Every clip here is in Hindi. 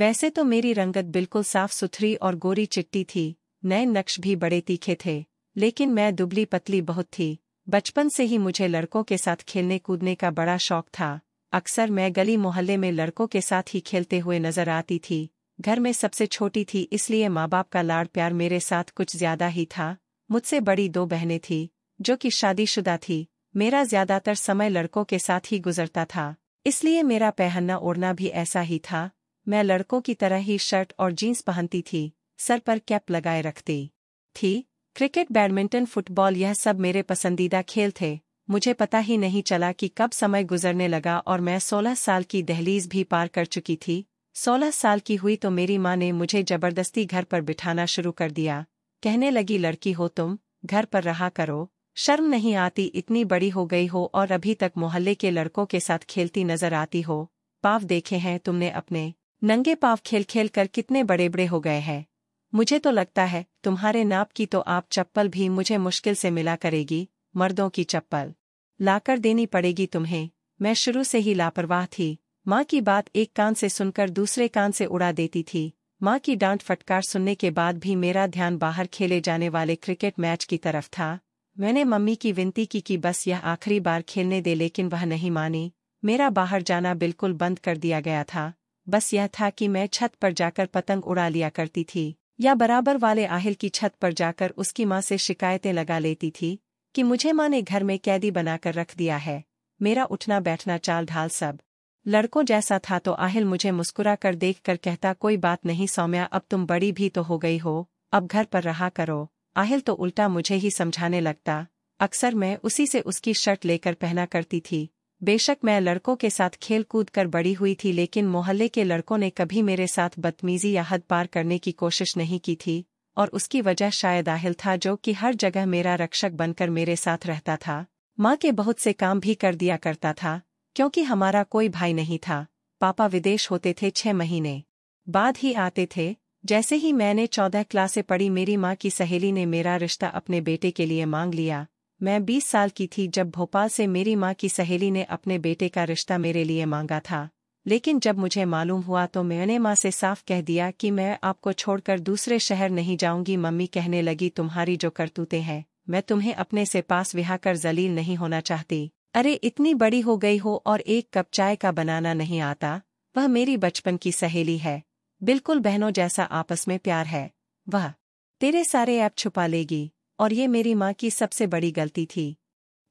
वैसे तो मेरी रंगत बिल्कुल साफ सुथरी और गोरी चिट्टी थी नए नक्श भी बड़े तीखे थे लेकिन मैं दुबली पतली बहुत थी बचपन से ही मुझे लड़कों के साथ खेलने कूदने का बड़ा शौक था अक्सर मैं गली मोहल्ले में लड़कों के साथ ही खेलते हुए नजर आती थी घर में सबसे छोटी थी इसलिए माँ बाप का लाड़ प्यार मेरे साथ कुछ ज्यादा ही था मुझसे बड़ी दो बहनें थी जो कि शादीशुदा थी मेरा ज्यादातर समय लड़कों के साथ ही गुजरता था इसलिए मेरा पहनना ओढ़ना भी ऐसा ही था मैं लड़कों की तरह ही शर्ट और जीन्स पहनती थी सर पर कैप लगाए रखती थी क्रिकेट बैडमिंटन फुटबॉल यह सब मेरे पसंदीदा खेल थे मुझे पता ही नहीं चला कि कब समय गुजरने लगा और मैं सोलह साल की दहलीज भी पार कर चुकी थी सोलह साल की हुई तो मेरी माँ ने मुझे जबरदस्ती घर पर बिठाना शुरू कर दिया कहने लगी लड़की हो तुम घर पर रहा करो शर्म नहीं आती इतनी बड़ी हो गई हो और अभी तक मोहल्ले के लड़कों के साथ खेलती नजर आती हो पाव देखे हैं तुमने अपने नंगे पाव खेल खेल कर कितने बड़े बड़े हो गए हैं मुझे तो लगता है तुम्हारे नाप की तो आप चप्पल भी मुझे मुश्किल से मिला करेगी मर्दों की चप्पल लाकर देनी पड़ेगी तुम्हें मैं शुरू से ही लापरवाह थी माँ की बात एक कान से सुनकर दूसरे कान से उड़ा देती थी माँ की डांट फटकार सुनने के बाद भी मेरा ध्यान बाहर खेले जाने वाले क्रिकेट मैच की तरफ था मैंने मम्मी की विनती की कि बस यह आखिरी बार खेलने दे लेकिन वह नहीं मानी मेरा बाहर जाना बिल्कुल बंद कर दिया गया था बस यह था कि मैं छत पर जाकर पतंग उड़ा लिया करती थी या बराबर वाले आहिल की छत पर जाकर उसकी माँ से शिकायतें लगा लेती थी कि मुझे माँ ने घर में कैदी बनाकर रख दिया है मेरा उठना बैठना चाल ढाल सब लड़कों जैसा था तो आहिल मुझे मुस्कुरा कर देख कर कहता कोई बात नहीं सौम्या अब तुम बड़ी भी तो हो गई हो अब घर पर रहा करो आहिल तो उल्टा मुझे ही समझाने लगता अक्सर मैं उसी से उसकी शर्ट लेकर पहना करती थी बेशक मैं लड़कों के साथ खेल कूद कर बड़ी हुई थी लेकिन मोहल्ले के लड़कों ने कभी मेरे साथ बदतमीजी या हद पार करने की कोशिश नहीं की थी और उसकी वजह शायद आहिल था जो कि हर जगह मेरा रक्षक बनकर मेरे साथ रहता था माँ के बहुत से काम भी कर दिया करता था क्योंकि हमारा कोई भाई नहीं था पापा विदेश होते थे छह महीने बाद ही आते थे जैसे ही मैंने चौदह क्लासे पढ़ी मेरी माँ की सहेली ने मेरा रिश्ता अपने बेटे के लिए मांग लिया मैं 20 साल की थी जब भोपाल से मेरी माँ की सहेली ने अपने बेटे का रिश्ता मेरे लिए मांगा था लेकिन जब मुझे मालूम हुआ तो मैंने माँ से साफ कह दिया कि मैं आपको छोड़कर दूसरे शहर नहीं जाऊंगी मम्मी कहने लगी तुम्हारी जो करतूते हैं मैं तुम्हें अपने से पास विहा कर जलील नहीं होना चाहती अरे इतनी बड़ी हो गई हो और एक कप चाय का बनाना नहीं आता वह मेरी बचपन की सहेली है बिल्कुल बहनों जैसा आपस में प्यार है वह तेरे सारे ऐप छुपा लेगी और ये मेरी माँ की सबसे बड़ी गलती थी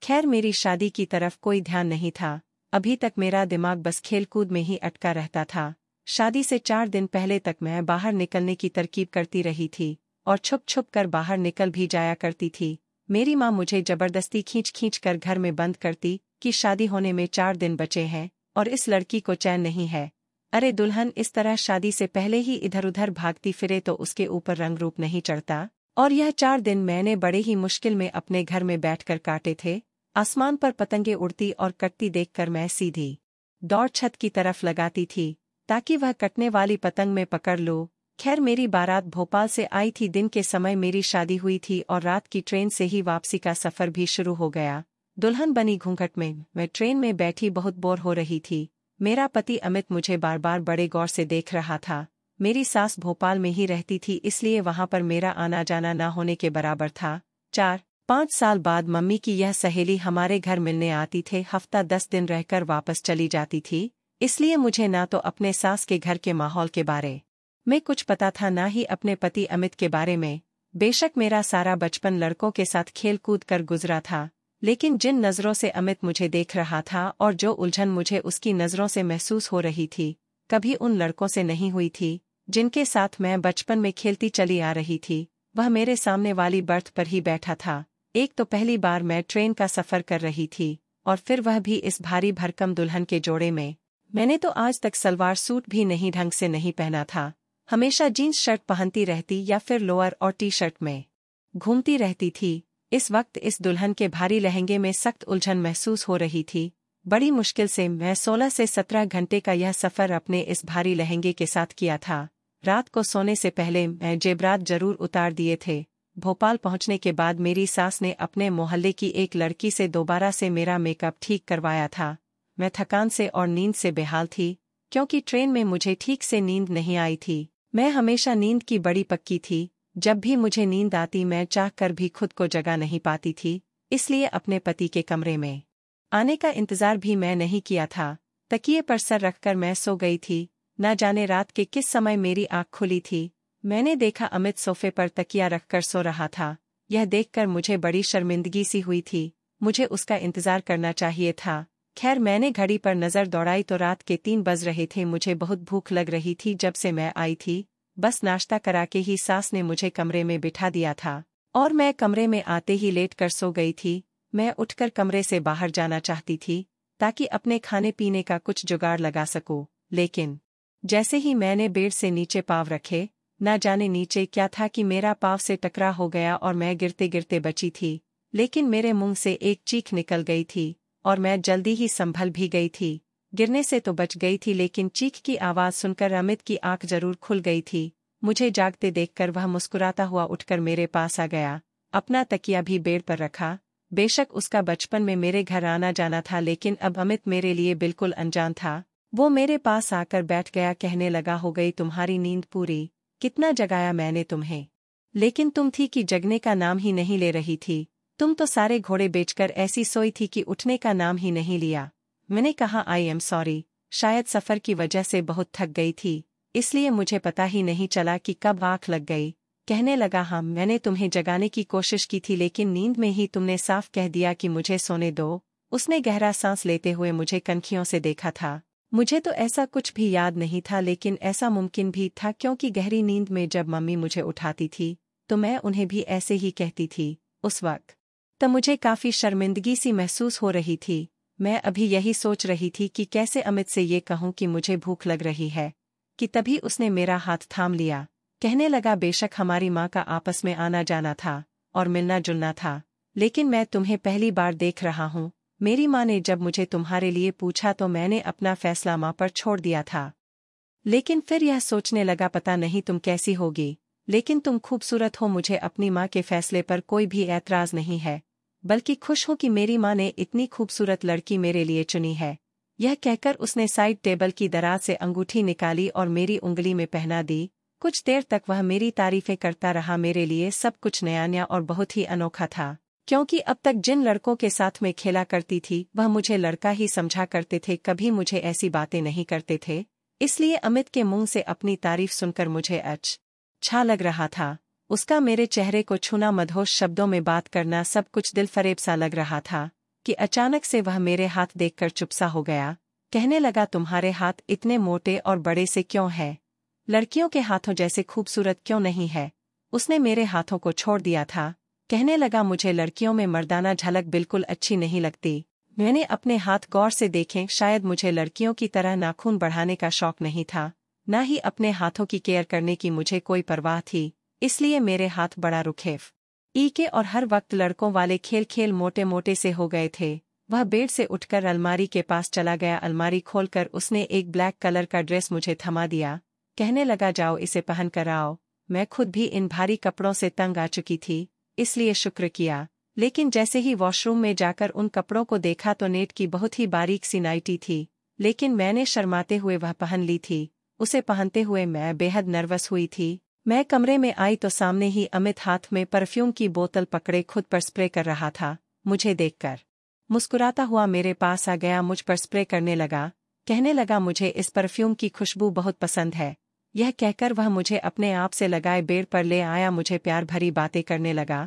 खैर मेरी शादी की तरफ कोई ध्यान नहीं था अभी तक मेरा दिमाग बस खेलकूद में ही अटका रहता था शादी से चार दिन पहले तक मैं बाहर निकलने की तरकीब करती रही थी और छुप छुप कर बाहर निकल भी जाया करती थी मेरी माँ मुझे जबरदस्ती खींच खींच कर घर में बंद करती कि शादी होने में चार दिन बचे हैं और इस लड़की को चैन नहीं है अरे दुल्हन इस तरह शादी से पहले ही इधर उधर भागती फिरे तो उसके ऊपर रंग रूप नहीं चढ़ता और यह चार दिन मैंने बड़े ही मुश्किल में अपने घर में बैठकर काटे थे आसमान पर पतंगे उड़ती और कटती देखकर मैं सीधी दौड़ छत की तरफ लगाती थी ताकि वह कटने वाली पतंग में पकड़ लो खैर मेरी बारात भोपाल से आई थी दिन के समय मेरी शादी हुई थी और रात की ट्रेन से ही वापसी का सफर भी शुरू हो गया दुल्हन बनी घूंघट में मैं ट्रेन में बैठी बहुत बोर हो रही थी मेरा पति अमित मुझे बार बार बड़े गौर से देख रहा था मेरी सास भोपाल में ही रहती थी इसलिए वहां पर मेरा आना जाना न होने के बराबर था चार पाँच साल बाद मम्मी की यह सहेली हमारे घर मिलने आती थे हफ्ता दस दिन रहकर वापस चली जाती थी इसलिए मुझे ना तो अपने सास के घर के माहौल के बारे में कुछ पता था ना ही अपने पति अमित के बारे में बेशक मेरा सारा बचपन लड़कों के साथ खेल कूद कर गुजरा था लेकिन जिन नज़रों से अमित मुझे देख रहा था और जो उलझन मुझे उसकी नज़रों से महसूस हो रही थी कभी उन लड़कों से नहीं हुई थी जिनके साथ मैं बचपन में खेलती चली आ रही थी वह मेरे सामने वाली बर्थ पर ही बैठा था एक तो पहली बार मैं ट्रेन का सफ़र कर रही थी और फिर वह भी इस भारी भरकम दुल्हन के जोड़े में मैंने तो आज तक सलवार सूट भी नहीं ढंग से नहीं पहना था हमेशा जीन्स शर्ट पहनती रहती या फिर लोअर और टी शर्ट में घूमती रहती थी इस वक्त इस दुल्हन के भारी लहंगे में सख्त उलझन महसूस हो रही थी बड़ी मुश्किल से मैं 16 से 17 घंटे का यह सफ़र अपने इस भारी लहंगे के साथ किया था रात को सोने से पहले मैं जेबरात जरूर उतार दिए थे भोपाल पहुंचने के बाद मेरी सास ने अपने मोहल्ले की एक लड़की से दोबारा से मेरा मेकअप ठीक करवाया था मैं थकान से और नींद से बेहाल थी क्योंकि ट्रेन में मुझे ठीक से नींद नहीं आई थी मैं हमेशा नींद की बड़ी पक्की थी जब भी मुझे नींद आती मैं चाह कर भी खुद को जगा नहीं पाती थी इसलिए अपने पति के कमरे में आने का इंतजार भी मैं नहीं किया था तकिए पर सर रखकर मैं सो गई थी न जाने रात के किस समय मेरी आंख खुली थी मैंने देखा अमित सोफे पर तकिया रखकर सो रहा था यह देखकर मुझे बड़ी शर्मिंदगी सी हुई थी मुझे उसका इंतजार करना चाहिए था खैर मैंने घड़ी पर नज़र दौड़ाई तो रात के तीन बज रहे थे मुझे बहुत भूख लग रही थी जब से मैं आई थी बस नाश्ता करा के ही सास ने मुझे कमरे में बिठा दिया था और मैं कमरे में आते ही लेट कर सो गई थी मैं उठकर कमरे से बाहर जाना चाहती थी ताकि अपने खाने पीने का कुछ जुगाड़ लगा सको लेकिन जैसे ही मैंने बेड से नीचे पाव रखे न जाने नीचे क्या था कि मेरा पाव से टकरा हो गया और मैं गिरते गिरते बची थी लेकिन मेरे मुंह से एक चीख निकल गई थी और मैं जल्दी ही संभल भी गई थी गिरने से तो बच गई थी लेकिन चीख की आवाज़ सुनकर अमित की आंख जरूर खुल गई थी मुझे जागते देखकर वह मुस्कुराता हुआ उठकर मेरे पास आ गया अपना तकिया भी बेड पर रखा बेशक उसका बचपन में मेरे घर आना जाना था लेकिन अब अमित मेरे लिए बिल्कुल अनजान था वो मेरे पास आकर बैठ गया कहने लगा हो गई तुम्हारी नींद पूरी कितना जगाया मैंने तुम्हें लेकिन तुम थी कि जगने का नाम ही नहीं ले रही थी तुम तो सारे घोड़े बेचकर ऐसी सोई थी कि उठने का नाम ही नहीं लिया मैंने कहा आई एम सॉरी शायद सफ़र की वजह से बहुत थक गई थी इसलिए मुझे पता ही नहीं चला कि कब आंख लग गई कहने लगा हाँ मैंने तुम्हें जगाने की कोशिश की थी लेकिन नींद में ही तुमने साफ कह दिया कि मुझे सोने दो उसने गहरा सांस लेते हुए मुझे कनखियों से देखा था मुझे तो ऐसा कुछ भी याद नहीं था लेकिन ऐसा मुमकिन भी था क्योंकि गहरी नींद में जब मम्मी मुझे उठाती थी तो मैं उन्हें भी ऐसे ही कहती थी उस वक्त तो मुझे काफ़ी शर्मिंदगी सी महसूस हो रही थी मैं अभी यही सोच रही थी कि कैसे अमित से ये कहूं कि मुझे भूख लग रही है कि तभी उसने मेरा हाथ थाम लिया कहने लगा बेशक हमारी माँ का आपस में आना जाना था और मिलना जुलना था लेकिन मैं तुम्हें पहली बार देख रहा हूँ मेरी माँ ने जब मुझे तुम्हारे लिए पूछा तो मैंने अपना फैसला माँ पर छोड़ दिया था लेकिन फिर यह सोचने लगा पता नहीं तुम कैसी होगी लेकिन तुम खूबसूरत हो मुझे अपनी माँ के फैसले पर कोई भी ऐतराज़ नहीं है बल्कि खुश हूं कि मेरी माँ ने इतनी खूबसूरत लड़की मेरे लिए चुनी है यह कहकर उसने साइड टेबल की दराज से अंगूठी निकाली और मेरी उंगली में पहना दी कुछ देर तक वह मेरी तारीफें करता रहा मेरे लिए सब कुछ नया नया और बहुत ही अनोखा था क्योंकि अब तक जिन लड़कों के साथ में खेला करती थी वह मुझे लड़का ही समझा करते थे कभी मुझे ऐसी बातें नहीं करते थे इसलिए अमित के मुंह से अपनी तारीफ सुनकर मुझे अच्छा लग रहा था उसका मेरे चेहरे को छूना मधोश शब्दों में बात करना सब कुछ दिलफरेब सा लग रहा था कि अचानक से वह मेरे हाथ देखकर चुपसा हो गया कहने लगा तुम्हारे हाथ इतने मोटे और बड़े से क्यों है लड़कियों के हाथों जैसे खूबसूरत क्यों नहीं है उसने मेरे हाथों को छोड़ दिया था कहने लगा मुझे लड़कियों में मर्दाना झलक बिल्कुल अच्छी नहीं लगती मैंने अपने हाथ गौर से देखे शायद मुझे लड़कियों की तरह नाखून बढ़ाने का शौक नहीं था न ही अपने हाथों की केयर करने की मुझे कोई परवाह थी इसलिए मेरे हाथ बड़ा रुखेफ ईके और हर वक्त लड़कों वाले खेल खेल मोटे मोटे से हो गए थे वह बेड से उठकर अलमारी के पास चला गया अलमारी खोलकर उसने एक ब्लैक कलर का ड्रेस मुझे थमा दिया कहने लगा जाओ इसे पहन कर आओ मैं खुद भी इन भारी कपड़ों से तंग आ चुकी थी इसलिए शुक्र किया लेकिन जैसे ही वॉशरूम में जाकर उन कपड़ों को देखा तो नेट की बहुत ही बारीक नाइटी थी लेकिन मैंने शर्माते हुए वह पहन ली थी उसे पहनते हुए मैं बेहद नर्वस हुई थी मैं कमरे में आई तो सामने ही अमित हाथ में परफ्यूम की बोतल पकड़े खुद पर स्प्रे कर रहा था मुझे देखकर मुस्कुराता हुआ मेरे पास आ गया मुझ पर स्प्रे करने लगा कहने लगा मुझे इस परफ्यूम की खुशबू बहुत पसंद है यह कहकर वह मुझे अपने आप से लगाए बेड़ पर ले आया मुझे प्यार भरी बातें करने लगा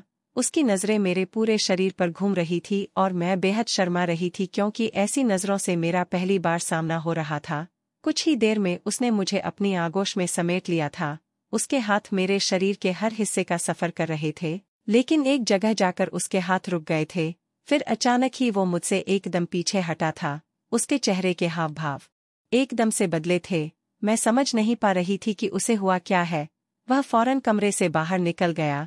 उसकी नज़रें मेरे पूरे शरीर पर घूम रही थी और मैं बेहद शर्मा रही थी क्योंकि ऐसी नज़रों से मेरा पहली बार सामना हो रहा था कुछ ही देर में उसने मुझे अपनी आगोश में समेट लिया था उसके हाथ मेरे शरीर के हर हिस्से का सफ़र कर रहे थे लेकिन एक जगह जाकर उसके हाथ रुक गए थे फिर अचानक ही वो मुझसे एकदम पीछे हटा था उसके चेहरे के हाव भाव एकदम से बदले थे मैं समझ नहीं पा रही थी कि उसे हुआ क्या है वह फौरन कमरे से बाहर निकल गया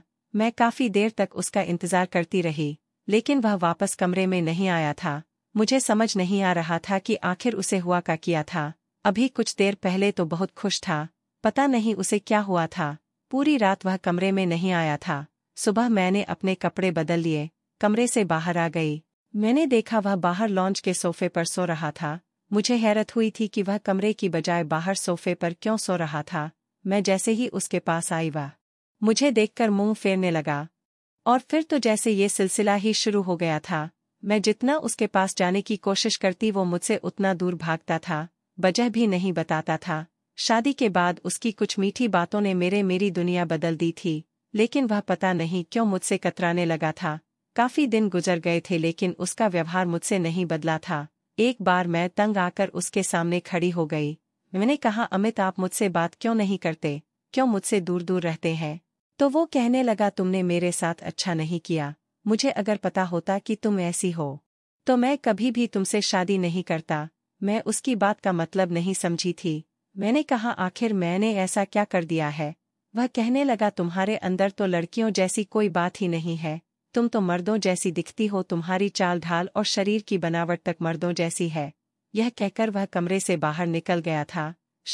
मैं काफी देर तक उसका इंतजार करती रही लेकिन वह वापस कमरे में नहीं आया था मुझे समझ नहीं आ रहा था कि आखिर उसे हुआ का किया था अभी कुछ देर पहले तो बहुत खुश था पता नहीं उसे क्या हुआ था पूरी रात वह कमरे में नहीं आया था सुबह मैंने अपने कपड़े बदल लिए कमरे से बाहर आ गई मैंने देखा वह बाहर लॉन्च के सोफे पर सो रहा था मुझे हैरत हुई थी कि वह कमरे की बजाय बाहर सोफे पर क्यों सो रहा था मैं जैसे ही उसके पास आई वह मुझे देखकर मुंह फेरने लगा और फिर तो जैसे ये सिलसिला ही शुरू हो गया था मैं जितना उसके पास जाने की कोशिश करती वो मुझसे उतना दूर भागता था वजह भी नहीं बताता था शादी के बाद उसकी कुछ मीठी बातों ने मेरे मेरी दुनिया बदल दी थी लेकिन वह पता नहीं क्यों मुझसे कतराने लगा था काफी दिन गुजर गए थे लेकिन उसका व्यवहार मुझसे नहीं बदला था एक बार मैं तंग आकर उसके सामने खड़ी हो गई मैंने कहा अमित आप मुझसे बात क्यों नहीं करते क्यों मुझसे दूर दूर रहते हैं तो वो कहने लगा तुमने मेरे साथ अच्छा नहीं किया मुझे अगर पता होता कि तुम ऐसी हो तो मैं कभी भी तुमसे शादी नहीं करता मैं उसकी बात का मतलब नहीं समझी थी मैंने कहा आखिर मैंने ऐसा क्या कर दिया है वह कहने लगा तुम्हारे अंदर तो लड़कियों जैसी कोई बात ही नहीं है तुम तो मर्दों जैसी दिखती हो तुम्हारी चाल ढाल और शरीर की बनावट तक मर्दों जैसी है यह कहकर वह कमरे से बाहर निकल गया था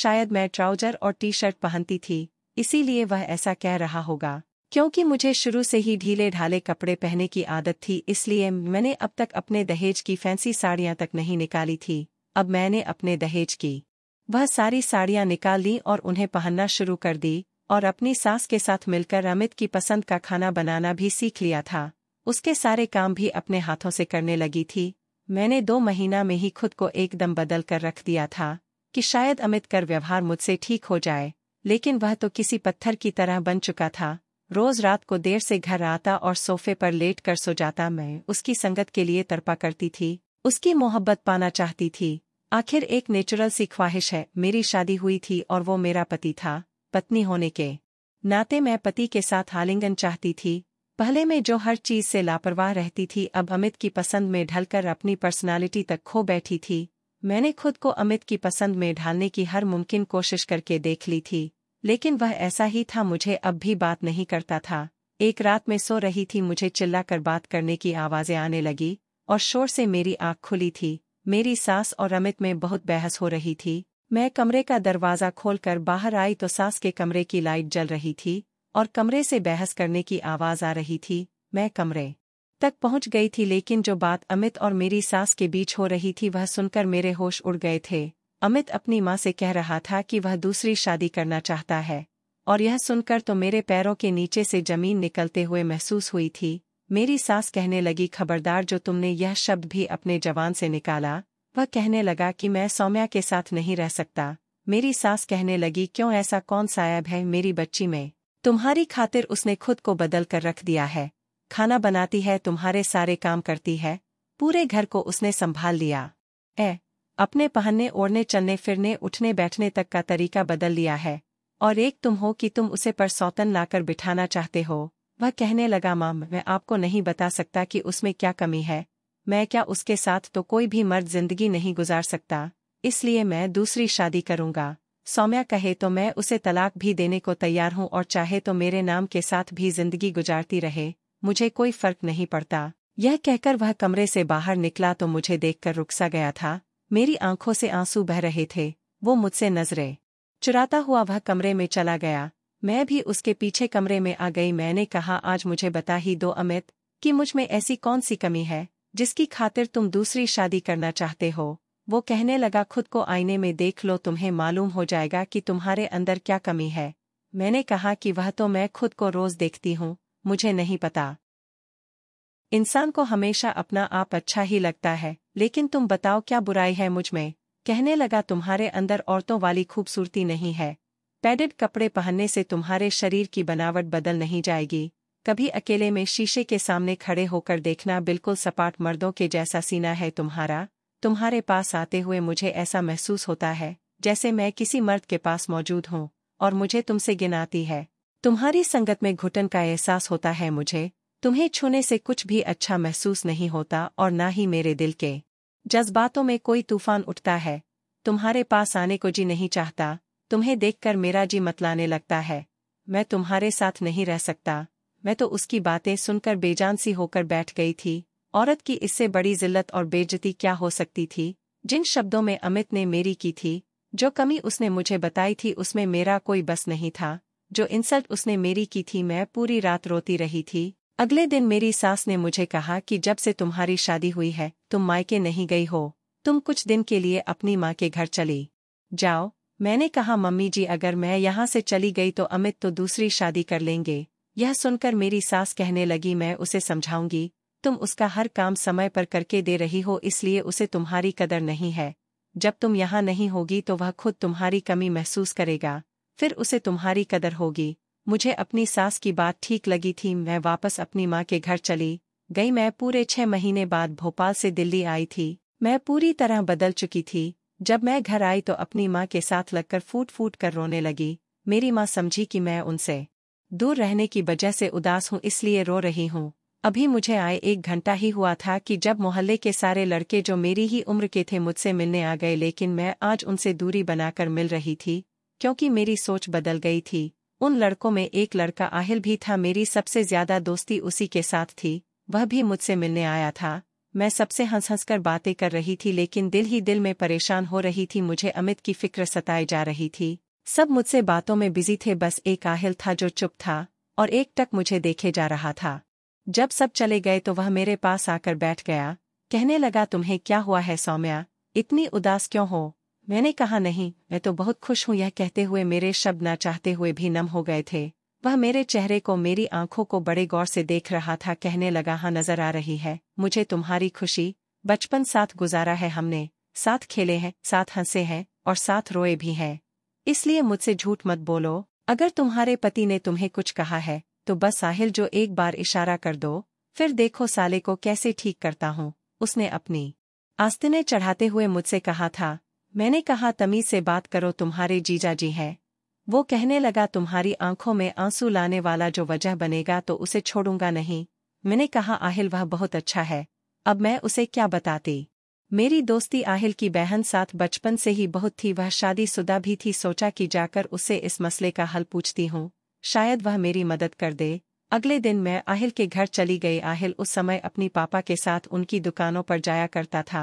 शायद मैं ट्राउजर और टी शर्ट पहनती थी इसीलिए वह ऐसा कह रहा होगा क्योंकि मुझे शुरू से ही ढीले ढाले कपड़े पहने की आदत थी इसलिए मैंने अब तक अपने दहेज की फैंसी साड़ियां तक नहीं निकाली थी अब मैंने अपने दहेज की वह सारी साड़ियां निकाल ली और उन्हें पहनना शुरू कर दी और अपनी सास के साथ मिलकर अमित की पसंद का खाना बनाना भी सीख लिया था उसके सारे काम भी अपने हाथों से करने लगी थी मैंने दो महीना में ही खुद को एकदम बदल कर रख दिया था कि शायद अमित कर व्यवहार मुझसे ठीक हो जाए लेकिन वह तो किसी पत्थर की तरह बन चुका था रोज रात को देर से घर आता और सोफे पर लेट कर सो जाता मैं उसकी संगत के लिए तड़पा करती थी उसकी मोहब्बत पाना चाहती थी आखिर एक नेचुरल सी ख्वाहिश है मेरी शादी हुई थी और वो मेरा पति था पत्नी होने के नाते मैं पति के साथ हालिंगन चाहती थी पहले मैं जो हर चीज से लापरवाह रहती थी अब अमित की पसंद में ढलकर अपनी पर्सनालिटी तक खो बैठी थी मैंने खुद को अमित की पसंद में ढालने की हर मुमकिन कोशिश करके देख ली थी लेकिन वह ऐसा ही था मुझे अब भी बात नहीं करता था एक रात में सो रही थी मुझे चिल्लाकर बात करने की आवाज़ें आने लगी और शोर से मेरी आँख खुली थी मेरी सास और अमित में बहुत बहस हो रही थी मैं कमरे का दरवाज़ा खोलकर बाहर आई तो सास के कमरे की लाइट जल रही थी और कमरे से बहस करने की आवाज़ आ रही थी मैं कमरे तक पहुंच गई थी लेकिन जो बात अमित और मेरी सास के बीच हो रही थी वह सुनकर मेरे होश उड़ गए थे अमित अपनी माँ से कह रहा था कि वह दूसरी शादी करना चाहता है और यह सुनकर तो मेरे पैरों के नीचे से जमीन निकलते हुए महसूस हुई थी मेरी सास कहने लगी खबरदार जो तुमने यह शब्द भी अपने जवान से निकाला वह कहने लगा कि मैं सौम्या के साथ नहीं रह सकता मेरी सास कहने लगी क्यों ऐसा कौन सायब है मेरी बच्ची में तुम्हारी खातिर उसने खुद को बदल कर रख दिया है खाना बनाती है तुम्हारे सारे काम करती है पूरे घर को उसने संभाल लिया ए अपने पहनने ओढ़ने चलने फिरने उठने बैठने तक का तरीका बदल लिया है और एक तुम हो कि तुम उसे पर सौतन लाकर बिठाना चाहते हो वह कहने लगा माम मैं आपको नहीं बता सकता कि उसमें क्या कमी है मैं क्या उसके साथ तो कोई भी मर्द जिंदगी नहीं गुजार सकता इसलिए मैं दूसरी शादी करूंगा सौम्या कहे तो मैं उसे तलाक भी देने को तैयार हूं और चाहे तो मेरे नाम के साथ भी जिंदगी गुजारती रहे मुझे कोई फर्क नहीं पड़ता यह कहकर वह कमरे से बाहर निकला तो मुझे देखकर रुकसा गया था मेरी आंखों से आंसू बह रहे थे वो मुझसे नजरे चुराता हुआ वह कमरे में चला गया मैं भी उसके पीछे कमरे में आ गई मैंने कहा आज मुझे बता ही दो अमित कि मुझ में ऐसी कौन सी कमी है जिसकी खातिर तुम दूसरी शादी करना चाहते हो वो कहने लगा खुद को आईने में देख लो तुम्हें मालूम हो जाएगा कि तुम्हारे अंदर क्या कमी है मैंने कहा कि वह तो मैं खुद को रोज देखती हूं मुझे नहीं पता इंसान को हमेशा अपना आप अच्छा ही लगता है लेकिन तुम बताओ क्या बुराई है मुझ में कहने लगा तुम्हारे अंदर औरतों वाली खूबसूरती नहीं है पैडेड कपड़े पहनने से तुम्हारे शरीर की बनावट बदल नहीं जाएगी कभी अकेले में शीशे के सामने खड़े होकर देखना बिल्कुल सपाट मर्दों के जैसा सीना है तुम्हारा तुम्हारे पास आते हुए मुझे ऐसा महसूस होता है जैसे मैं किसी मर्द के पास मौजूद हूँ और मुझे तुमसे गिनाती है तुम्हारी संगत में घुटन का एहसास होता है मुझे तुम्हें छूने से कुछ भी अच्छा महसूस नहीं होता और ना ही मेरे दिल के जज्बातों में कोई तूफान उठता है तुम्हारे पास आने को जी नहीं चाहता तुम्हें देखकर मेरा जी मतलाने लगता है मैं तुम्हारे साथ नहीं रह सकता मैं तो उसकी बातें सुनकर बेजान सी होकर बैठ गई थी औरत की इससे बड़ी जिल्लत और बेजती क्या हो सकती थी जिन शब्दों में अमित ने मेरी की थी जो कमी उसने मुझे बताई थी उसमें मेरा कोई बस नहीं था जो इंसल्ट उसने मेरी की थी मैं पूरी रात रोती रही थी अगले दिन मेरी सास ने मुझे कहा कि जब से तुम्हारी शादी हुई है तुम मायके नहीं गई हो तुम कुछ दिन के लिए अपनी माँ के घर चली जाओ मैंने कहा मम्मी जी अगर मैं यहाँ से चली गई तो अमित तो दूसरी शादी कर लेंगे यह सुनकर मेरी सास कहने लगी मैं उसे समझाऊंगी तुम उसका हर काम समय पर करके दे रही हो इसलिए उसे तुम्हारी कदर नहीं है जब तुम यहां नहीं होगी तो वह खुद तुम्हारी कमी महसूस करेगा फिर उसे तुम्हारी कदर होगी मुझे अपनी सास की बात ठीक लगी थी मैं वापस अपनी माँ के घर चली गई मैं पूरे छह महीने बाद भोपाल से दिल्ली आई थी मैं पूरी तरह बदल चुकी थी जब मैं घर आई तो अपनी माँ के साथ लगकर फूट फूट कर रोने लगी मेरी माँ समझी कि मैं उनसे दूर रहने की वजह से उदास हूँ इसलिए रो रही हूँ अभी मुझे आए एक घंटा ही हुआ था कि जब मोहल्ले के सारे लड़के जो मेरी ही उम्र के थे मुझसे मिलने आ गए लेकिन मैं आज उनसे दूरी बनाकर मिल रही थी क्योंकि मेरी सोच बदल गई थी उन लड़कों में एक लड़का आहिल भी था मेरी सबसे ज्यादा दोस्ती उसी के साथ थी वह भी मुझसे मिलने आया था मैं सबसे हंस हंसकर बातें कर रही थी लेकिन दिल ही दिल में परेशान हो रही थी मुझे अमित की फिक्र सताई जा रही थी सब मुझसे बातों में बिजी थे बस एक आहिल था जो चुप था और एक टक मुझे देखे जा रहा था जब सब चले गए तो वह मेरे पास आकर बैठ गया कहने लगा तुम्हें क्या हुआ है सौम्या इतनी उदास क्यों हो मैंने कहा नहीं मैं तो बहुत खुश हूं यह कहते हुए मेरे शब्द न चाहते हुए भी नम हो गए थे वह मेरे चेहरे को मेरी आंखों को बड़े गौर से देख रहा था कहने लगा हाँ नजर आ रही है मुझे तुम्हारी खुशी बचपन साथ गुजारा है हमने साथ खेले हैं साथ हंसे हैं और साथ रोए भी हैं इसलिए मुझसे झूठ मत बोलो अगर तुम्हारे पति ने तुम्हें कुछ कहा है तो बस साहिल जो एक बार इशारा कर दो फिर देखो साले को कैसे ठीक करता हूँ उसने अपनी आस्तिने चढ़ाते हुए मुझसे कहा था मैंने कहा तमीज से बात करो तुम्हारे जीजा जी हैं वो कहने लगा तुम्हारी आंखों में आंसू लाने वाला जो वजह बनेगा तो उसे छोड़ूंगा नहीं मैंने कहा आहिल वह बहुत अच्छा है अब मैं उसे क्या बताती मेरी दोस्ती आहिल की बहन साथ बचपन से ही बहुत थी वह शादीशुदा भी थी सोचा कि जाकर उसे इस मसले का हल पूछती हूँ शायद वह मेरी मदद कर दे अगले दिन मैं आहिल के घर चली गई आहिल उस समय अपनी पापा के साथ उनकी दुकानों पर जाया करता था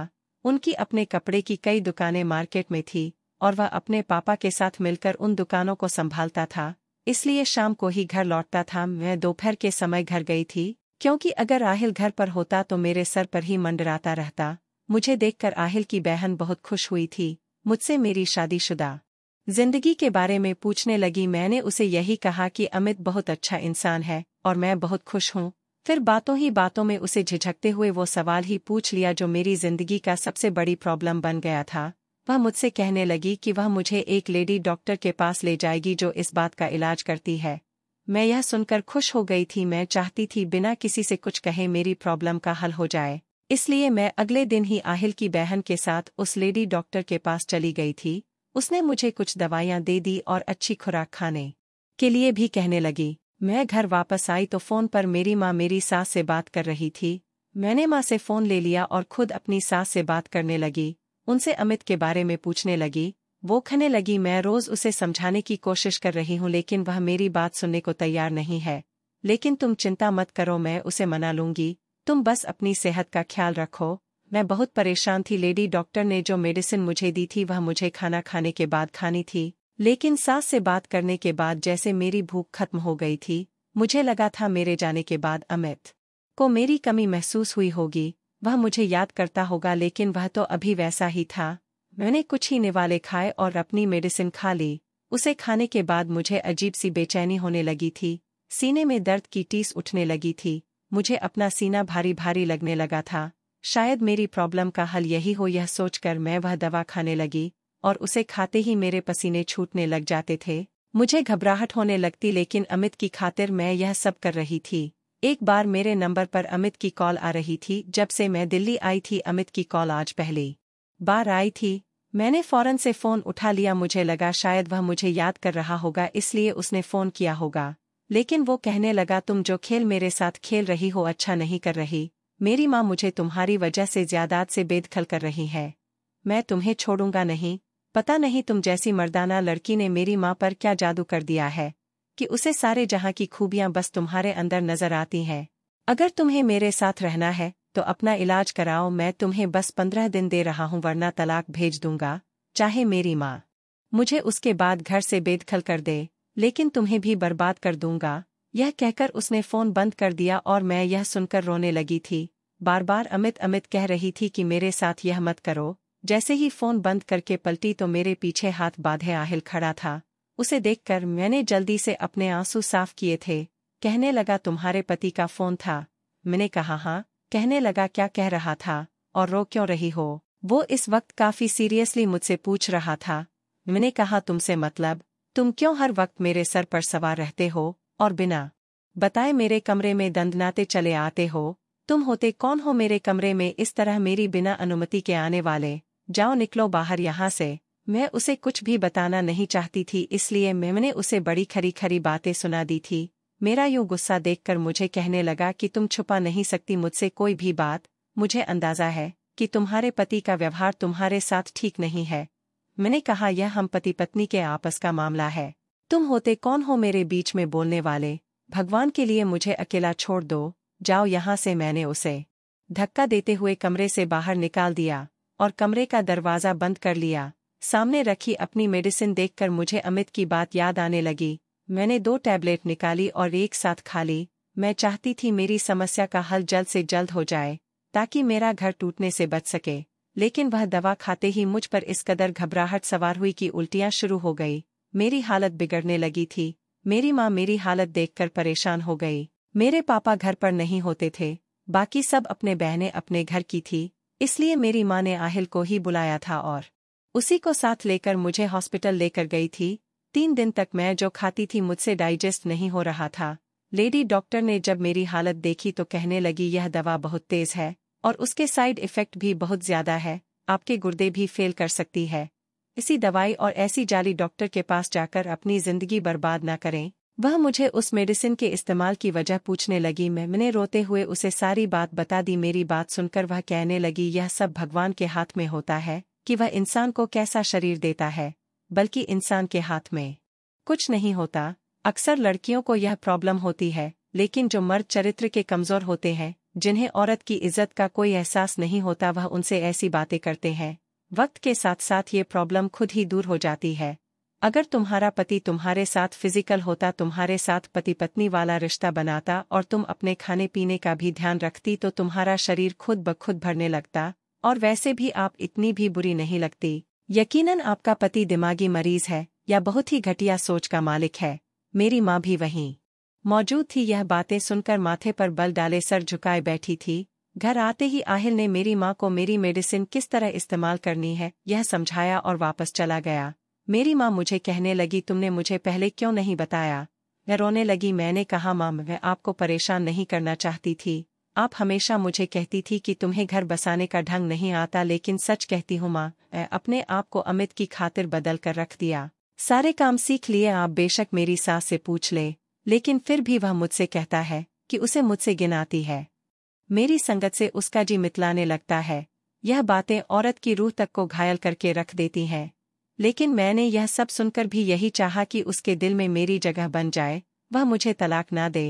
उनकी अपने कपड़े की कई दुकानें मार्केट में थी और वह अपने पापा के साथ मिलकर उन दुकानों को संभालता था इसलिए शाम को ही घर लौटता था मैं दोपहर के समय घर गई थी क्योंकि अगर आहिल घर पर होता तो मेरे सर पर ही मंडराता रहता मुझे देखकर आहिल की बहन बहुत खुश हुई थी मुझसे मेरी शादीशुदा जिंदगी के बारे में पूछने लगी मैंने उसे यही कहा कि अमित बहुत अच्छा इंसान है और मैं बहुत खुश हूँ फिर बातों ही बातों में उसे झिझकते हुए वो सवाल ही पूछ लिया जो मेरी जिंदगी का सबसे बड़ी प्रॉब्लम बन गया था वह मुझसे कहने लगी कि वह मुझे एक लेडी डॉक्टर के पास ले जाएगी जो इस बात का इलाज करती है मैं यह सुनकर खुश हो गई थी मैं चाहती थी बिना किसी से कुछ कहे मेरी प्रॉब्लम का हल हो जाए इसलिए मैं अगले दिन ही आहिल की बहन के साथ उस लेडी डॉक्टर के पास चली गई थी उसने मुझे कुछ दवाइयाँ दे दी और अच्छी खुराक खाने के लिए भी कहने लगी मैं घर वापस आई तो फ़ोन पर मेरी माँ मेरी सास से बात कर रही थी मैंने माँ से फ़ोन ले लिया और खुद अपनी सास से बात करने लगी उनसे अमित के बारे में पूछने लगी वो खने लगी मैं रोज़ उसे समझाने की कोशिश कर रही हूँ लेकिन वह मेरी बात सुनने को तैयार नहीं है लेकिन तुम चिंता मत करो मैं उसे मना लूंगी तुम बस अपनी सेहत का ख्याल रखो मैं बहुत परेशान थी लेडी डॉक्टर ने जो मेडिसिन मुझे दी थी वह मुझे खाना खाने के बाद खानी थी लेकिन सास से बात करने के बाद जैसे मेरी भूख खत्म हो गई थी मुझे लगा था मेरे जाने के बाद अमित को मेरी कमी महसूस हुई होगी वह मुझे याद करता होगा लेकिन वह तो अभी वैसा ही था मैंने कुछ ही निवाले खाए और अपनी मेडिसिन खा ली उसे खाने के बाद मुझे अजीब सी बेचैनी होने लगी थी सीने में दर्द की टीस उठने लगी थी मुझे अपना सीना भारी भारी लगने लगा था शायद मेरी प्रॉब्लम का हल यही हो यह सोचकर मैं वह दवा खाने लगी और उसे खाते ही मेरे पसीने छूटने लग जाते थे मुझे घबराहट होने लगती लेकिन अमित की खातिर मैं यह सब कर रही थी एक बार मेरे नंबर पर अमित की कॉल आ रही थी जब से मैं दिल्ली आई थी अमित की कॉल आज पहली बार आई थी मैंने फौरन से फ़ोन उठा लिया मुझे लगा शायद वह मुझे याद कर रहा होगा इसलिए उसने फ़ोन किया होगा लेकिन वो कहने लगा तुम जो खेल मेरे साथ खेल रही हो अच्छा नहीं कर रही मेरी माँ मुझे तुम्हारी वजह से ज्यादात से बेदखल कर रही है मैं तुम्हें छोड़ूंगा नहीं पता नहीं तुम जैसी मर्दाना लड़की ने मेरी माँ पर क्या जादू कर दिया है कि उसे सारे जहाँ की खूबियां बस तुम्हारे अंदर नजर आती हैं अगर तुम्हें मेरे साथ रहना है तो अपना इलाज कराओ मैं तुम्हें बस पंद्रह दिन दे रहा हूँ वरना तलाक भेज दूंगा चाहे मेरी माँ मुझे उसके बाद घर से बेदखल कर दे लेकिन तुम्हें भी बर्बाद कर दूंगा यह कहकर उसने फोन बंद कर दिया और मैं यह सुनकर रोने लगी थी बार बार अमित अमित कह रही थी कि मेरे साथ यह मत करो जैसे ही फोन बंद करके पलटी तो मेरे पीछे हाथ बाधे आहिल खड़ा था उसे देखकर मैंने जल्दी से अपने आंसू साफ किए थे कहने लगा तुम्हारे पति का फोन था मैंने कहा हाँ कहने लगा क्या कह रहा था और रो क्यों रही हो वो इस वक्त काफी सीरियसली मुझसे पूछ रहा था मैंने कहा तुमसे मतलब तुम क्यों हर वक्त मेरे सर पर सवार रहते हो और बिना बताए मेरे कमरे में दंदनाते चले आते हो तुम होते कौन हो मेरे कमरे में इस तरह मेरी बिना अनुमति के आने वाले जाओ निकलो बाहर यहां से मैं उसे कुछ भी बताना नहीं चाहती थी इसलिए मैंने उसे बड़ी खरी खरी बातें सुना दी थी मेरा यूं गुस्सा देखकर मुझे कहने लगा कि तुम छुपा नहीं सकती मुझसे कोई भी बात मुझे अंदाजा है कि तुम्हारे पति का व्यवहार तुम्हारे साथ ठीक नहीं है मैंने कहा यह हम पति पत्नी के आपस का मामला है तुम होते कौन हो मेरे बीच में बोलने वाले भगवान के लिए मुझे अकेला छोड़ दो जाओ यहां से मैंने उसे धक्का देते हुए कमरे से बाहर निकाल दिया और कमरे का दरवाज़ा बंद कर लिया सामने रखी अपनी मेडिसिन देखकर मुझे अमित की बात याद आने लगी मैंने दो टैबलेट निकाली और एक साथ खा ली मैं चाहती थी मेरी समस्या का हल जल्द से जल्द हो जाए ताकि मेरा घर टूटने से बच सके लेकिन वह दवा खाते ही मुझ पर इस कदर घबराहट सवार हुई कि उल्टियां शुरू हो गई मेरी हालत बिगड़ने लगी थी मेरी माँ मेरी हालत देखकर परेशान हो गई मेरे पापा घर पर नहीं होते थे बाकी सब अपने बहनें अपने घर की थी इसलिए मेरी माँ ने आहिल को ही बुलाया था और उसी को साथ लेकर मुझे हॉस्पिटल लेकर गई थी तीन दिन तक मैं जो खाती थी मुझसे डाइजेस्ट नहीं हो रहा था लेडी डॉक्टर ने जब मेरी हालत देखी तो कहने लगी यह दवा बहुत तेज है और उसके साइड इफेक्ट भी बहुत ज्यादा है आपके गुर्दे भी फेल कर सकती है इसी दवाई और ऐसी जाली डॉक्टर के पास जाकर अपनी जिंदगी बर्बाद न करें वह मुझे उस मेडिसिन के इस्तेमाल की वजह पूछने लगी मैं मैंने रोते हुए उसे सारी बात बता दी मेरी बात सुनकर वह कहने लगी यह सब भगवान के हाथ में होता है कि वह इंसान को कैसा शरीर देता है बल्कि इंसान के हाथ में कुछ नहीं होता अक्सर लड़कियों को यह प्रॉब्लम होती है लेकिन जो मर्द चरित्र के कमजोर होते हैं जिन्हें औरत की इज्जत का कोई एहसास नहीं होता वह उनसे ऐसी बातें करते हैं वक्त के साथ साथ ये प्रॉब्लम खुद ही दूर हो जाती है अगर तुम्हारा पति तुम्हारे साथ फिजिकल होता तुम्हारे साथ पति पत्नी वाला रिश्ता बनाता और तुम अपने खाने पीने का भी ध्यान रखती तो तुम्हारा शरीर खुद ब खुद भरने लगता और वैसे भी आप इतनी भी बुरी नहीं लगती यकीनन आपका पति दिमागी मरीज है या बहुत ही घटिया सोच का मालिक है मेरी माँ भी वहीं मौजूद थी यह बातें सुनकर माथे पर बल डाले सर झुकाए बैठी थी घर आते ही आहिल ने मेरी माँ को मेरी मेडिसिन किस तरह इस्तेमाल करनी है यह समझाया और वापस चला गया मेरी माँ मुझे कहने लगी तुमने मुझे पहले क्यों नहीं बताया मैं रोने लगी मैंने कहा माँ मैं आपको परेशान नहीं करना चाहती थी आप हमेशा मुझे कहती थी कि तुम्हें घर बसाने का ढंग नहीं आता लेकिन सच कहती हूँ माँ अपने आप को अमित की खातिर बदल कर रख दिया सारे काम सीख लिए आप बेशक मेरी सास से पूछ ले लेकिन फिर भी वह मुझसे कहता है कि उसे मुझसे गिनाती है मेरी संगत से उसका जी मितलाने लगता है यह बातें औरत की रूह तक को घायल करके रख देती हैं लेकिन मैंने यह सब सुनकर भी यही चाहा कि उसके दिल में मेरी जगह बन जाए वह मुझे तलाक ना दे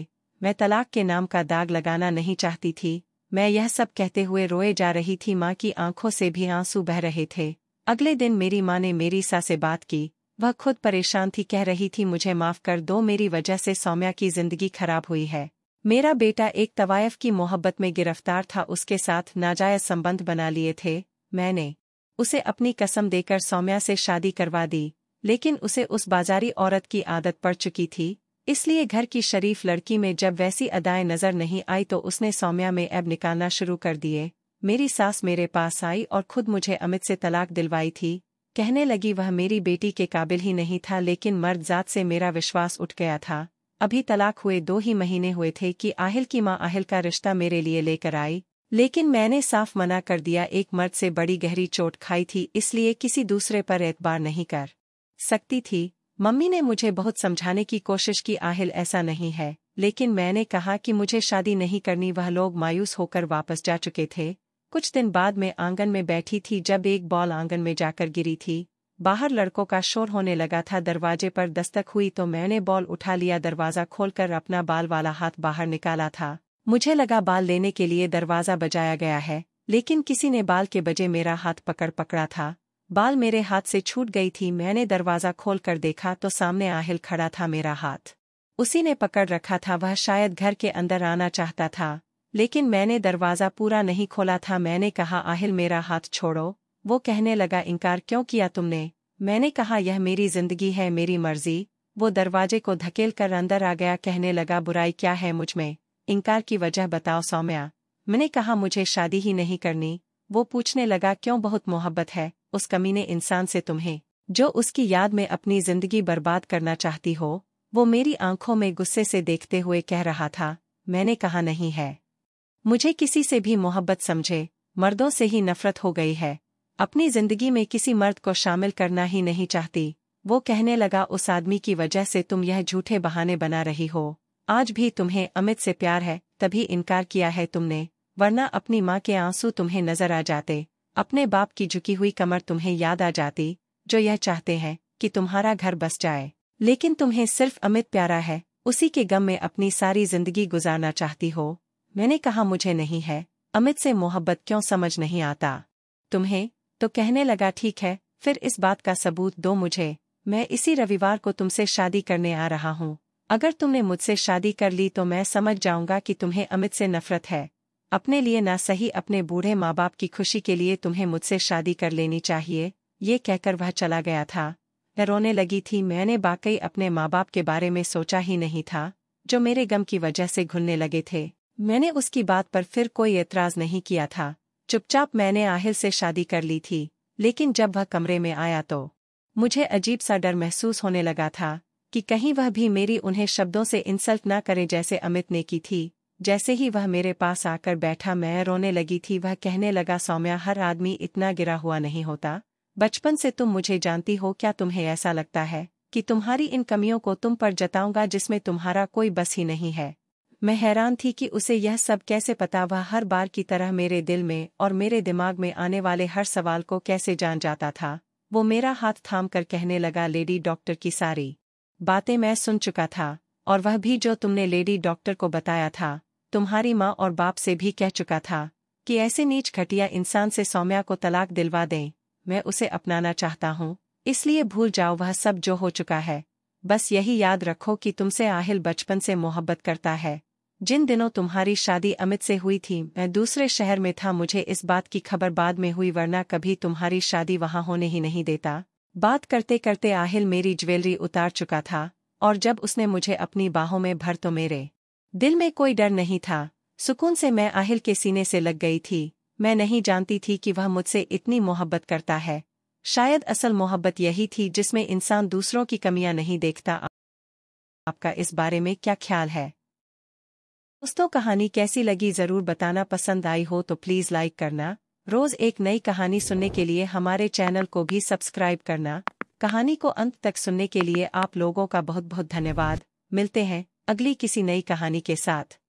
मैं तलाक के नाम का दाग लगाना नहीं चाहती थी मैं यह सब कहते हुए रोए जा रही थी माँ की आंखों से भी आंसू बह रहे थे अगले दिन मेरी माँ ने मेरी सा से बात की वह खुद परेशान थी कह रही थी मुझे माफ कर दो मेरी वजह से सौम्या की जिंदगी खराब हुई है मेरा बेटा एक तवायफ की मोहब्बत में गिरफ्तार था उसके साथ नाजायज संबंध बना लिए थे मैंने उसे अपनी कसम देकर सौम्या से शादी करवा दी लेकिन उसे उस बाजारी औरत की आदत पड़ चुकी थी इसलिए घर की शरीफ लड़की में जब वैसी अदाएं नजर नहीं आई तो उसने सौम्या में ऐब निकालना शुरू कर दिए मेरी सास मेरे पास आई और खुद मुझे अमित से तलाक दिलवाई थी कहने लगी वह मेरी बेटी के काबिल ही नहीं था लेकिन मर्द जात से मेरा विश्वास उठ गया था अभी तलाक हुए दो ही महीने हुए थे कि आहिल की माँ आहिल का रिश्ता मेरे लिए लेकर आई लेकिन मैंने साफ मना कर दिया एक मर्द से बड़ी गहरी चोट खाई थी इसलिए किसी दूसरे पर एतबार नहीं कर सकती थी मम्मी ने मुझे बहुत समझाने की कोशिश की आहिल ऐसा नहीं है लेकिन मैंने कहा कि मुझे शादी नहीं करनी वह लोग मायूस होकर वापस जा चुके थे कुछ दिन बाद में आंगन में बैठी थी जब एक बॉल आंगन में जाकर गिरी थी बाहर लड़कों का शोर होने लगा था दरवाजे पर दस्तक हुई तो मैंने बॉल उठा लिया दरवाज़ा खोलकर अपना बाल वाला हाथ बाहर निकाला था मुझे लगा बाल लेने के लिए दरवाज़ा बजाया गया है लेकिन किसी ने बाल के बजे मेरा हाथ पकड़ पकड़ा था बाल मेरे हाथ से छूट गई थी मैंने दरवाज़ा खोल देखा तो सामने आहिल खड़ा था मेरा हाथ उसी ने पकड़ रखा था वह शायद घर के अंदर आना चाहता था लेकिन मैंने दरवाज़ा पूरा नहीं खोला था मैंने कहा आहिल मेरा हाथ छोड़ो वो कहने लगा इनकार क्यों किया तुमने मैंने कहा यह मेरी जिंदगी है मेरी मर्जी वो दरवाजे को धकेल कर अंदर आ गया कहने लगा बुराई क्या है मुझ में इनकार की वजह बताओ सौम्या मैंने कहा मुझे शादी ही नहीं करनी वो पूछने लगा क्यों बहुत मोहब्बत है उस कमीने इंसान से तुम्हें जो उसकी याद में अपनी जिंदगी बर्बाद करना चाहती हो वो मेरी आंखों में गुस्से से देखते हुए कह रहा था मैंने कहा नहीं है मुझे किसी से भी मोहब्बत समझे मर्दों से ही नफरत हो गई है अपनी जिंदगी में किसी मर्द को शामिल करना ही नहीं चाहती वो कहने लगा उस आदमी की वजह से तुम यह झूठे बहाने बना रही हो आज भी तुम्हें अमित से प्यार है तभी इनकार किया है तुमने वरना अपनी माँ के आंसू तुम्हें नजर आ जाते अपने बाप की झुकी हुई कमर तुम्हें याद आ जाती जो यह चाहते हैं कि तुम्हारा घर बस जाए लेकिन तुम्हें सिर्फ अमित प्यारा है उसी के गम में अपनी सारी जिंदगी गुजारना चाहती हो मैंने कहा मुझे नहीं है अमित से मोहब्बत क्यों समझ नहीं आता तुम्हें तो कहने लगा ठीक है फिर इस बात का सबूत दो मुझे मैं इसी रविवार को तुमसे शादी करने आ रहा हूँ अगर तुमने मुझसे शादी कर ली तो मैं समझ जाऊंगा कि तुम्हें अमित से नफरत है अपने लिए ना सही अपने बूढ़े माँ बाप की खुशी के लिए तुम्हें मुझसे शादी कर लेनी चाहिए ये कहकर वह चला गया था मैं रोने लगी थी मैंने वाकई अपने माँ बाप के बारे में सोचा ही नहीं था जो मेरे गम की वजह से घुलने लगे थे मैंने उसकी बात पर फिर कोई एतराज़ नहीं किया था चुपचाप मैंने आहिल से शादी कर ली थी लेकिन जब वह कमरे में आया तो मुझे अजीब सा डर महसूस होने लगा था कि कहीं वह भी मेरी उन्हें शब्दों से इंसल्ट न करे जैसे अमित ने की थी जैसे ही वह मेरे पास आकर बैठा मैं रोने लगी थी वह कहने लगा सौम्या हर आदमी इतना गिरा हुआ नहीं होता बचपन से तुम मुझे जानती हो क्या तुम्हें ऐसा लगता है कि तुम्हारी इन कमियों को तुम पर जताऊंगा जिसमें तुम्हारा कोई बस ही नहीं है मैं हैरान थी कि उसे यह सब कैसे पता वह हर बार की तरह मेरे दिल में और मेरे दिमाग में आने वाले हर सवाल को कैसे जान जाता था वो मेरा हाथ थाम कर कहने लगा लेडी डॉक्टर की सारी बातें मैं सुन चुका था और वह भी जो तुमने लेडी डॉक्टर को बताया था तुम्हारी माँ और बाप से भी कह चुका था कि ऐसे नीच घटिया इंसान से सौम्या को तलाक दिलवा दें मैं उसे अपनाना चाहता हूँ इसलिए भूल जाओ वह सब जो हो चुका है बस यही याद रखो कि तुमसे आहिल बचपन से मोहब्बत करता है जिन दिनों तुम्हारी शादी अमित से हुई थी मैं दूसरे शहर में था मुझे इस बात की खबर बाद में हुई वरना कभी तुम्हारी शादी वहां होने ही नहीं देता बात करते करते आहिल मेरी ज्वेलरी उतार चुका था और जब उसने मुझे अपनी बाहों में भर तो मेरे दिल में कोई डर नहीं था सुकून से मैं आहिल के सीने से लग गई थी मैं नहीं जानती थी कि वह मुझसे इतनी मोहब्बत करता है शायद असल मोहब्बत यही थी जिसमें इंसान दूसरों की कमियां नहीं देखता आपका इस बारे में क्या ख्याल है दोस्तों कहानी कैसी लगी जरूर बताना पसंद आई हो तो प्लीज लाइक करना रोज एक नई कहानी सुनने के लिए हमारे चैनल को भी सब्सक्राइब करना कहानी को अंत तक सुनने के लिए आप लोगों का बहुत बहुत धन्यवाद मिलते हैं अगली किसी नई कहानी के साथ